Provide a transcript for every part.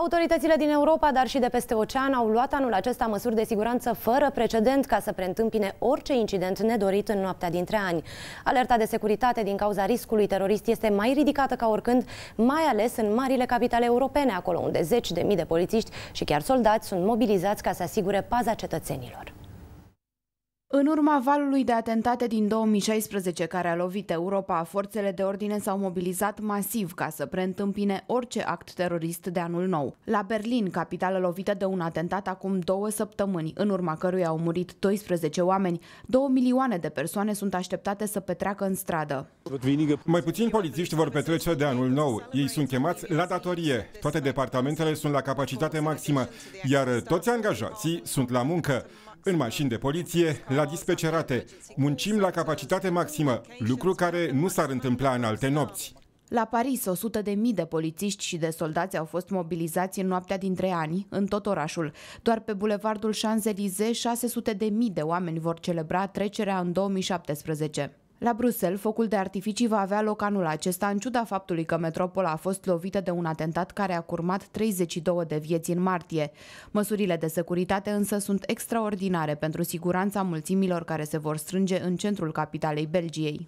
Autoritățile din Europa, dar și de peste ocean, au luat anul acesta măsuri de siguranță fără precedent ca să preîntâmpine orice incident nedorit în noaptea dintre ani. Alerta de securitate din cauza riscului terorist este mai ridicată ca oricând, mai ales în marile capitale europene, acolo unde zeci de mii de polițiști și chiar soldați sunt mobilizați ca să asigure paza cetățenilor. În urma valului de atentate din 2016 care a lovit Europa, forțele de ordine s-au mobilizat masiv ca să preîntâmpine orice act terorist de anul nou. La Berlin, capitală lovită de un atentat acum două săptămâni, în urma căruia au murit 12 oameni, două milioane de persoane sunt așteptate să petreacă în stradă. Mai puțini polițiști vor petrece de anul nou. Ei sunt chemați la datorie. Toate departamentele sunt la capacitate maximă, iar toți angajații sunt la muncă, în mașini de poliție, la la dispecerate. Muncim la capacitate maximă, lucru care nu s-ar întâmpla în alte nopți. La Paris, 100 de mii de polițiști și de soldați au fost mobilizați în noaptea dintre ani, în tot orașul. Doar pe bulevardul Champs-Élysées, 600 de mii de oameni vor celebra trecerea în 2017. La Bruxelles, focul de artificii va avea loc anul acesta, în ciuda faptului că metropola a fost lovită de un atentat care a curmat 32 de vieți în martie. Măsurile de securitate însă sunt extraordinare pentru siguranța mulțimilor care se vor strânge în centrul capitalei Belgiei.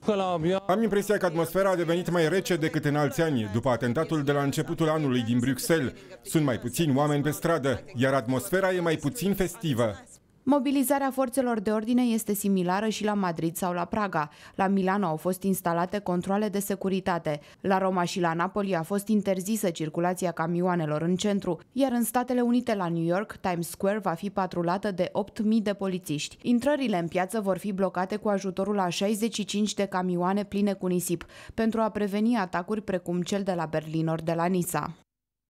Am impresia că atmosfera a devenit mai rece decât în alți ani, după atentatul de la începutul anului din Bruxelles. Sunt mai puțini oameni pe stradă, iar atmosfera e mai puțin festivă. Mobilizarea forțelor de ordine este similară și la Madrid sau la Praga. La Milano au fost instalate controle de securitate. La Roma și la Napoli a fost interzisă circulația camioanelor în centru, iar în Statele Unite la New York, Times Square va fi patrulată de 8.000 de polițiști. Intrările în piață vor fi blocate cu ajutorul a 65 de camioane pline cu nisip, pentru a preveni atacuri precum cel de la Berlinor de la Nisa.